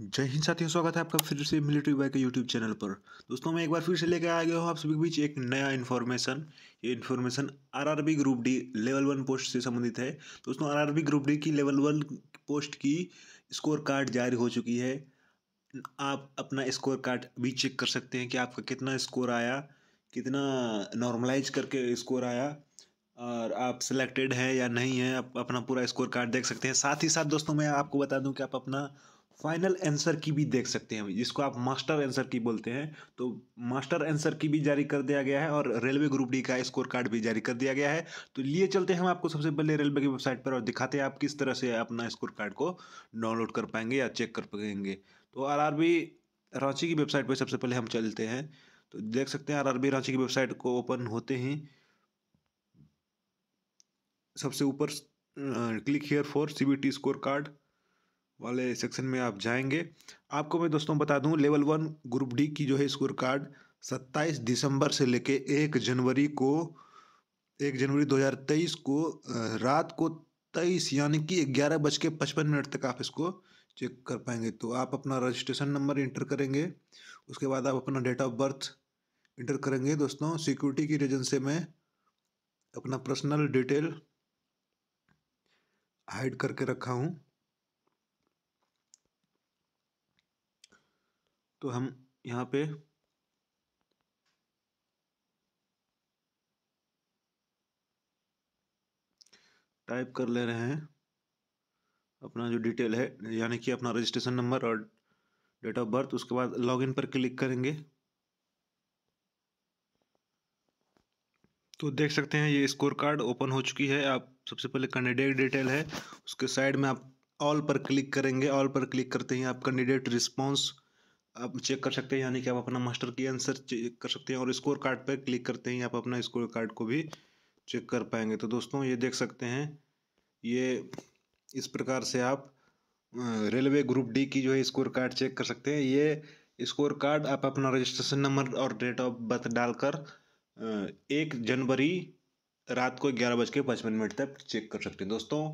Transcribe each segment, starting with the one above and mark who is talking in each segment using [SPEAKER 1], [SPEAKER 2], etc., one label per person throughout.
[SPEAKER 1] जय हिंद साथियों स्वागत है आपका फिर से मिलिट्री बाय के यूट्यूब चैनल पर दोस्तों मैं एक बार फिर से लेकर आ गया हूँ आप सभी के बीच एक नया इन्फॉर्मेशन ये information RRB group D level one post से संबंधित है दोस्तों आरआरबी ग्रुप डी की लेवल वन पोस्ट की स्कोर कार्ड जारी हो चुकी है आप अपना स्कोर कार्ड भी चेक कर सकते हैं कि आपका कितना स्कोर आया कितना नॉर्मलाइज करके स्कोर आया और आप सिलेक्टेड है या नहीं है आप अपना पूरा स्कोर कार्ड देख सकते हैं साथ ही साथ दोस्तों मैं आपको बता दूं कि आप अपना फाइनल आंसर की भी देख सकते हैं जिसको आप मास्टर आंसर की बोलते हैं तो मास्टर आंसर की भी जारी कर दिया गया है और रेलवे ग्रुप डी का स्कोर कार्ड भी जारी कर दिया गया है तो लिए चलते हैं हम आपको सबसे पहले रेलवे की वेबसाइट पर और दिखाते हैं आप किस तरह से अपना स्कोर कार्ड को डाउनलोड कर पाएंगे या चेक कर पाएंगे तो आर रांची की वेबसाइट पर सबसे पहले हम चलते हैं तो देख सकते हैं आर रांची की वेबसाइट को ओपन होते ही सबसे ऊपर click here for see score card वाले सेक्शन में आप जाएंगे आपको मैं दोस्तों बता दूं लेवल वन ग्रुप डी की जो है स्कोर कार्ड 27 दिसंबर से लेके एक जनवरी को एक जनवरी 2023 को रात को तेईस यानी कि ग्यारह बज के पचपन मिनट तक आप इसको चेक कर पाएंगे तो आप अपना रजिस्ट्रेशन नंबर इंटर करेंगे उसके बाद आप अपना डेट ऑफ बर्थ इंटर करेंगे दोस्तों सिक्योरिटी की रीजन से मैं अपना पर्सनल डिटेल हाइड करके रखा हूँ तो हम यहाँ पे टाइप कर ले रहे हैं अपना जो डिटेल है यानी कि अपना रजिस्ट्रेशन नंबर और डेट ऑफ बर्थ उसके बाद लॉगिन पर क्लिक करेंगे तो देख सकते हैं ये स्कोर कार्ड ओपन हो चुकी है आप सबसे पहले कैंडिडेट डिटेल है उसके साइड में आप ऑल पर क्लिक करेंगे ऑल पर क्लिक करते ही आप कैंडिडेट रिस्पॉन्स आप चेक कर सकते हैं यानी कि आप अपना मास्टर की आंसर चेक कर सकते हैं और स्कोर कार्ड पर क्लिक करते हैं आप अपना स्कोर कार्ड को भी चेक कर पाएंगे तो दोस्तों ये देख सकते हैं ये इस प्रकार से आप रेलवे ग्रुप डी की जो है स्कोर कार्ड चेक कर सकते हैं ये स्कोर कार्ड आप अपना रजिस्ट्रेशन नंबर और डेट ऑफ बर्थ डालकर एक जनवरी रात को ग्यारह बज के पचपन मिनट तक चेक कर सकते हैं दोस्तों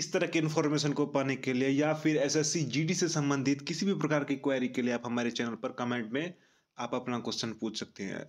[SPEAKER 1] इस तरह के इन्फॉर्मेशन को पाने के लिए या फिर एस एस से संबंधित किसी भी प्रकार की क्वेरी के लिए आप हमारे चैनल पर कमेंट में आप अपना क्वेश्चन पूछ सकते हैं